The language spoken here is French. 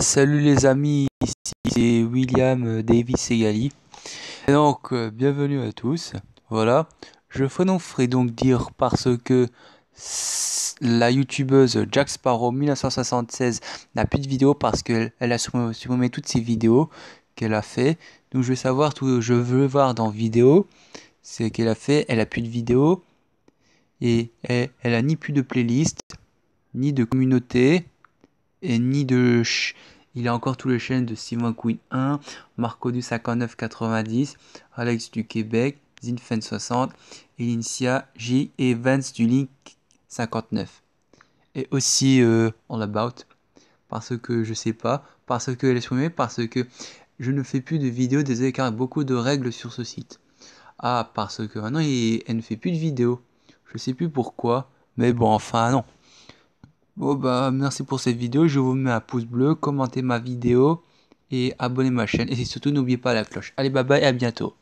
salut les amis, ici c'est William euh, Davis Egali. donc, euh, bienvenue à tous. Voilà, je ferai donc dire parce que la youtubeuse Jack Sparrow 1976 n'a plus de vidéos parce qu'elle a supprimé toutes ses vidéos qu'elle a fait. Donc je vais savoir tout, je veux voir dans vidéo ce qu'elle a fait. Elle a plus de vidéos et elle, elle a ni plus de playlist ni de communauté et ni de ch. Il a encore tous les chaînes de Simon Queen 1, Marco du 59-90, Alex du Québec, Zinfen 60, Elincia J et Vance du Link 59. Et aussi on euh, about, parce que je sais pas, parce que elle est parce que je ne fais plus de vidéos des car beaucoup de règles sur ce site. Ah, parce que maintenant elle ne fait plus de vidéos. Je sais plus pourquoi, mais bon, enfin non. Bon bah merci pour cette vidéo, je vous mets un pouce bleu, commentez ma vidéo et abonnez ma chaîne. Et surtout n'oubliez pas la cloche. Allez bye bye et à bientôt.